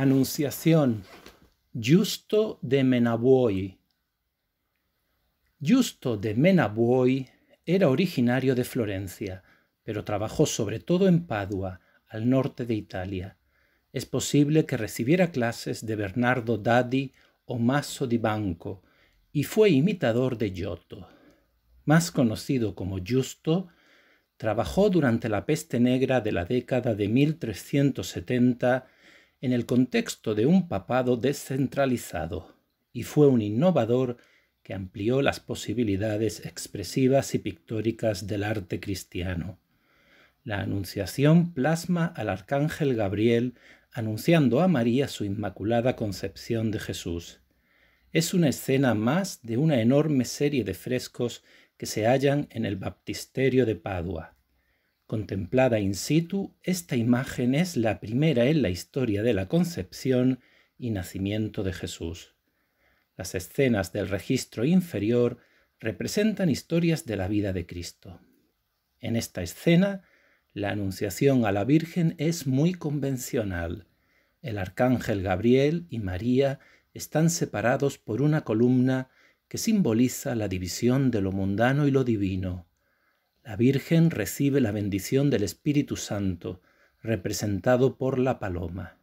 Anunciación. Justo de Menabuoy. Justo de Menabuoy era originario de Florencia, pero trabajó sobre todo en Padua, al norte de Italia. Es posible que recibiera clases de Bernardo Dadi o Masso di Banco y fue imitador de Giotto. Más conocido como Justo, trabajó durante la peste negra de la década de 1370 en el contexto de un papado descentralizado y fue un innovador que amplió las posibilidades expresivas y pictóricas del arte cristiano. La Anunciación plasma al arcángel Gabriel anunciando a María su inmaculada concepción de Jesús. Es una escena más de una enorme serie de frescos que se hallan en el baptisterio de Padua. Contemplada in situ, esta imagen es la primera en la historia de la concepción y nacimiento de Jesús. Las escenas del registro inferior representan historias de la vida de Cristo. En esta escena, la anunciación a la Virgen es muy convencional. El arcángel Gabriel y María están separados por una columna que simboliza la división de lo mundano y lo divino, la Virgen recibe la bendición del Espíritu Santo, representado por la paloma.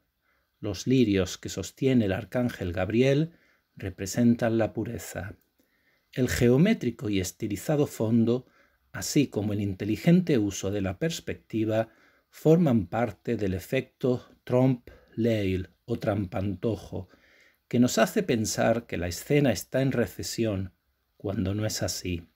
Los lirios que sostiene el arcángel Gabriel representan la pureza. El geométrico y estilizado fondo, así como el inteligente uso de la perspectiva, forman parte del efecto trompe leil o trampantojo, que nos hace pensar que la escena está en recesión, cuando no es así.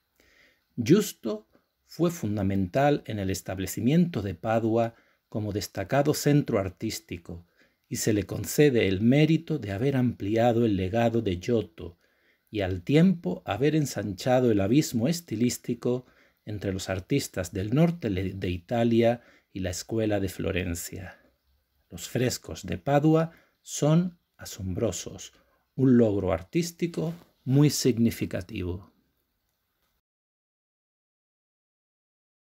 Justo fue fundamental en el establecimiento de Padua como destacado centro artístico y se le concede el mérito de haber ampliado el legado de Giotto y al tiempo haber ensanchado el abismo estilístico entre los artistas del norte de Italia y la escuela de Florencia. Los frescos de Padua son asombrosos, un logro artístico muy significativo.